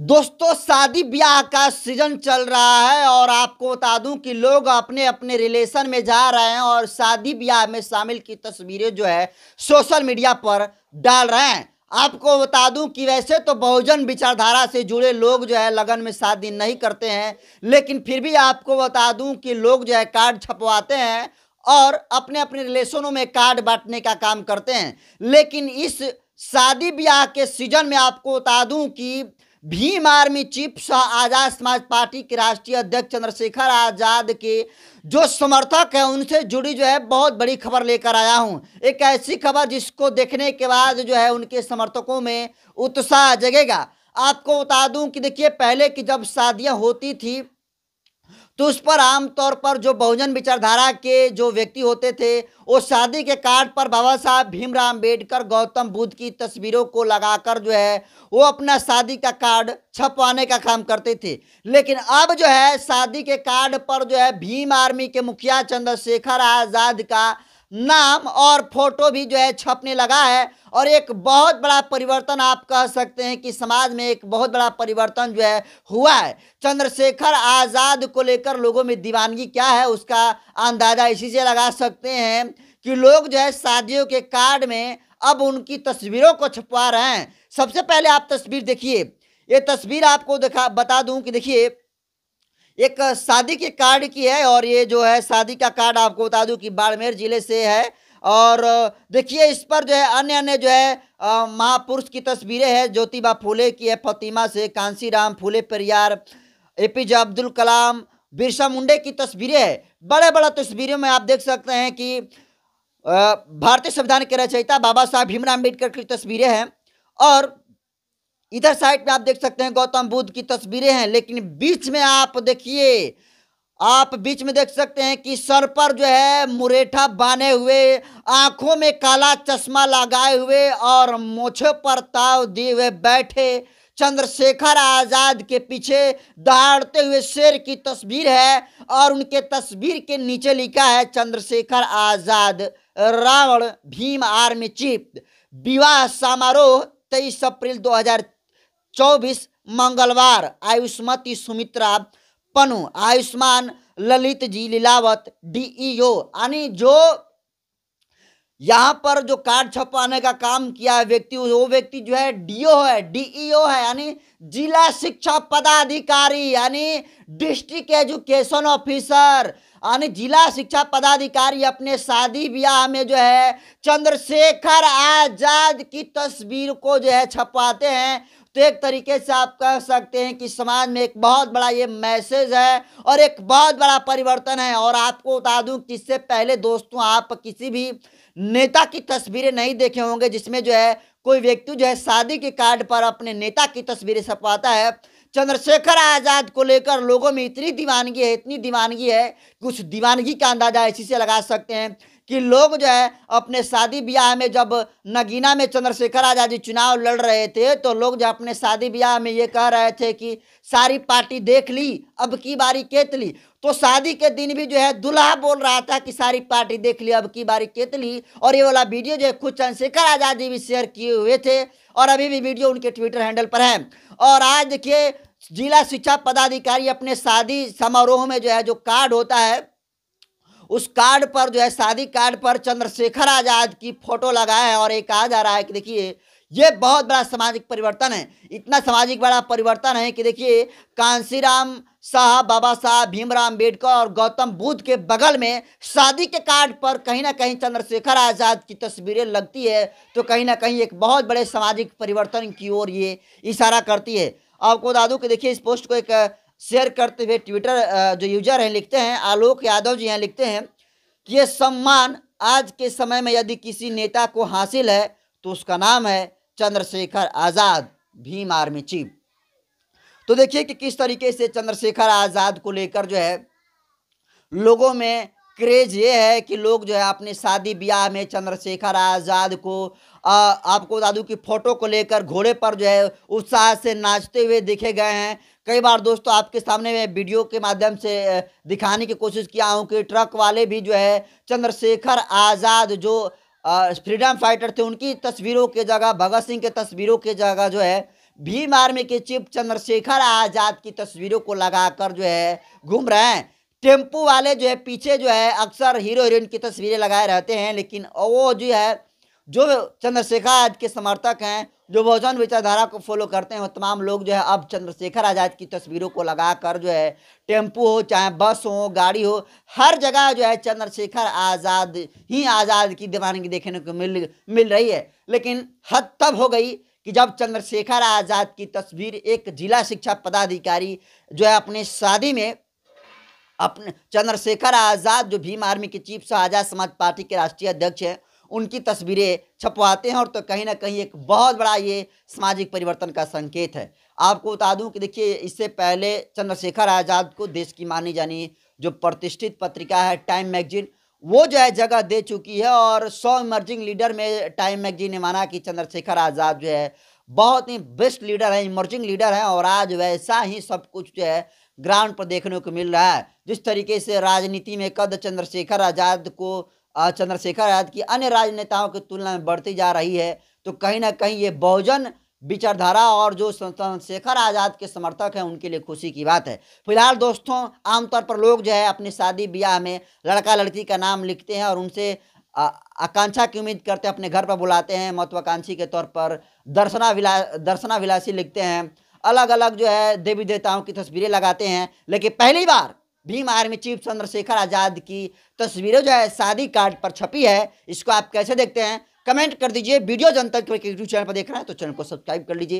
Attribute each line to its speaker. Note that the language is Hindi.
Speaker 1: दोस्तों शादी ब्याह का सीजन चल रहा है और आपको बता दूं कि लोग अपने अपने रिलेशन में जा रहे हैं और शादी ब्याह में शामिल की तस्वीरें जो है सोशल मीडिया पर डाल रहे हैं आपको बता दूं कि वैसे तो बहुजन विचारधारा से जुड़े लोग जो है लगन में शादी नहीं करते हैं लेकिन फिर भी आपको बता दूं कि लोग जो है कार्ड छपवाते हैं और अपने अपने रिलेशनों में कार्ड बांटने का काम करते हैं लेकिन इस शादी ब्याह के सीजन में आपको बता दूं कि Bhim army chief Shah Azad Samaj party के राष्ट्रीय अध्यक्ष चंद्रशेखर आज़ाद के जो समर्थक हैं उनसे जुड़ी जो है बहुत बड़ी खबर लेकर आया हूं एक ऐसी खबर जिसको देखने के बाद जो है उनके समर्थकों में उत्साह जगेगा आपको बता दूं कि देखिए पहले की जब शादियां होती थी तो उस पर आमतौर पर जो बहुजन विचारधारा के जो व्यक्ति होते थे वो शादी के कार्ड पर बाबा साहब भीमराव अम्बेडकर गौतम बुद्ध की तस्वीरों को लगाकर जो है वो अपना शादी का कार्ड छपवाने का काम करते थे लेकिन अब जो है शादी के कार्ड पर जो है भीम आर्मी के मुखिया चंद्रशेखर आज़ाद का नाम और फोटो भी जो है छपने लगा है और एक बहुत बड़ा परिवर्तन आप कह सकते हैं कि समाज में एक बहुत बड़ा परिवर्तन जो है हुआ है चंद्रशेखर आज़ाद को लेकर लोगों में दीवानगी क्या है उसका अंदाज़ा इसी से लगा सकते हैं कि लोग जो है शादियों के कार्ड में अब उनकी तस्वीरों को छपवा रहे हैं सबसे पहले आप तस्वीर देखिए ये तस्वीर आपको दिखा बता दूँ कि देखिए एक शादी के कार्ड की है और ये जो है शादी का कार्ड आपको बता दूं कि बाड़मेर जिले से है और देखिए इस पर जो है अन्य अन्य जो है महापुरुष की तस्वीरें हैं ज्योतिबा फूले की है फतिमा से Kanshiram Phule Periyar A P J Abdul Kalam Birsa Munde की तस्वीरें है बड़े बड़ा तस्वीरों में आप देख सकते हैं कि भारतीय संविधान के रचयिता बाबा साहब भीमराव अम्बेडकर की तस्वीरें हैं और इधर साइड में आप देख सकते हैं गौतम बुद्ध की तस्वीरें हैं लेकिन बीच में आप देखिए आप बीच में देख सकते हैं कि सर पर जो है मुरेठा बांधे हुए आंखों में काला चश्मा लगाए हुए और मोछे पर ताव दिए हुए बैठे चंद्रशेखर आज़ाद के पीछे दहाड़ते हुए शेर की तस्वीर है और उनके तस्वीर के नीचे लिखा है चंद्रशेखर आज़ाद रावण भीम आर्मी चीफ विवाह समारोह तेईस अप्रैल हजार चौबीस मंगलवार आयुष्मती सुमित्रा पनु आयुष्मान ललित जी लीलावत डीईओ यानी जो यहाँ पर जो कार्ड छपाने का काम किया है व्यक्ति वो व्यक्ति जो है डीओ है डीईओ है यानी जिला शिक्षा पदाधिकारी यानी डिस्ट्रिक्ट एजुकेशन ऑफिसर यानी जिला शिक्षा पदाधिकारी अपने शादी ब्याह में जो है चंद्रशेखर आजाद की तस्वीर को जो है छपाते हैं तो एक तरीके से आप कह सकते हैं कि समाज में एक बहुत बड़ा ये मैसेज है और एक बहुत बड़ा परिवर्तन है और आपको बता दूँ कि इससे पहले दोस्तों आप किसी भी नेता की तस्वीरें नहीं देखे होंगे जिसमें जो है कोई व्यक्ति जो है शादी के कार्ड पर अपने नेता की तस्वीरें छपवाता है चंद्रशेखर आज़ाद को लेकर लोगों में इतनी दीवानगी है इतनी दीवानगी है कि उस दीवानगी का अंदाजा इसी से लगा सकते हैं कि लोग जो है अपने शादी ब्याह में जब नगीना में चंद्रशेखर आज़ाद जी चुनाव लड़ रहे थे तो लोग जो अपने शादी ब्याह में ये कह रहे थे कि सारी पार्टी देख ली अब की बारी केत ली तो शादी के दिन भी जो है दुल्हा बोल रहा था कि सारी पार्टी देख ली अब की बारी केत ली और ये वाला वीडियो जो है खुद चंद्रशेखर आज़ाद जी भी शेयर किए हुए थे और अभी भी वीडियो उनके ट्विटर हैंडल पर है और आज देखिए जिला शिक्षा पदाधिकारी अपने शादी समारोह में जो है जो कार्ड होता है उस कार्ड पर जो है शादी कार्ड पर चंद्रशेखर आज़ाद की फोटो लगाए हैं और एक कहा जा रहा है कि देखिए ये बहुत बड़ा सामाजिक परिवर्तन है इतना सामाजिक बड़ा परिवर्तन है कि देखिए कांसीराम शाह बाबा साहब भीमराव अम्बेडकर और गौतम बुद्ध के बगल में शादी के कार्ड पर कहीं ना कहीं चंद्रशेखर आज़ाद की तस्वीरें लगती है तो कहीं ना कहीं एक बहुत बड़े सामाजिक परिवर्तन की ओर ये इशारा करती है आपको बता दूँ कि देखिए इस पोस्ट को एक शेयर करते हुए ट्विटर जो यूजर हैं लिखते हैं आलोक यादव जी हैं लिखते हैं कि ये सम्मान आज के समय में यदि किसी नेता को हासिल है तो उसका नाम है चंद्रशेखर आज़ाद भीम आर्मी चीफ तो देखिए कि किस तरीके से चंद्रशेखर आज़ाद को लेकर जो है लोगों में क्रेज ये है कि लोग जो है अपने शादी ब्याह में चंद्रशेखर आज़ाद को आ, आपको बता दूँ कि फ़ोटो को लेकर घोड़े पर जो है उत्साह से नाचते हुए देखे गए हैं कई बार दोस्तों आपके सामने मैं वीडियो के माध्यम से दिखाने की कोशिश किया हूँ कि ट्रक वाले भी जो है चंद्रशेखर आज़ाद जो फ्रीडम फाइटर थे उनकी तस्वीरों के जगह भगत सिंह के तस्वीरों के जगह जो है भीम आर्मी के चीफ चंद्रशेखर आज़ाद की तस्वीरों को लगाकर जो है घूम रहे हैं टेम्पू वाले जो है पीछे जो है अक्सर हीरो हीरोइन की तस्वीरें लगाए रहते हैं लेकिन वो जो है जो चंद्रशेखर आजाद के समर्थक हैं जो बहुजन विचारधारा को फॉलो करते हैं वो तमाम लोग जो है अब चंद्रशेखर आज़ाद की तस्वीरों को लगा कर जो है टेम्पू हो चाहे बस हो गाड़ी हो हर जगह जो है चंद्रशेखर आज़ाद ही आज़ाद की दीवानगी देखने को मिल मिल रही है लेकिन हद तब हो गई कि जब चंद्रशेखर आज़ाद की तस्वीर एक जिला शिक्षा पदाधिकारी जो है अपने शादी में अपने चंद्रशेखर आज़ाद जो भीम आर्मी के चीफ आज़ाद समाज पार्टी के राष्ट्रीय अध्यक्ष हैं उनकी तस्वीरें छपवाते हैं और तो कहीं ना कहीं एक बहुत बड़ा ये सामाजिक परिवर्तन का संकेत है आपको बता दूं कि देखिए इससे पहले चंद्रशेखर आज़ाद को देश की मानी जानी जो प्रतिष्ठित पत्रिका है टाइम मैगजीन वो जो है जगह दे चुकी है और सौ इमर्जिंग लीडर में टाइम मैगजीन ने माना कि चंद्रशेखर आज़ाद जो है बहुत ही बेस्ट लीडर है इमर्जिंग लीडर हैं और आज वैसा ही सब कुछ जो है ग्राउंड पर देखने को मिल रहा है जिस तरीके से राजनीति में कद चंद्रशेखर आज़ाद को चंद्रशेखर आज़ाद की अन्य राजनेताओं की तुलना में बढ़ती जा रही है तो कहीं ना कहीं ये बहुजन विचारधारा और जो चंद्रशेखर आज़ाद के समर्थक हैं उनके लिए खुशी की बात है फिलहाल दोस्तों आमतौर पर लोग जो है अपनी शादी ब्याह में लड़का लड़की का नाम लिखते हैं और उनसे आकांक्षा की उम्मीद करते हैं अपने घर पर बुलाते हैं महत्वाकांक्षी के तौर पर दर्शना विला दर्शना विलासी लिखते हैं अलग अलग जो है देवी देवताओं की तस्वीरें लगाते हैं लेकिन पहली बार भीम आर्मी चीफ चंद्रशेखर आज़ाद की तस्वीरें जो है शादी कार्ड पर छपी है इसको आप कैसे देखते हैं कमेंट कर दीजिए वीडियो जनता के यूट्यूब चैनल पर देख रहे हैं तो चैनल को सब्सक्राइब कर लीजिए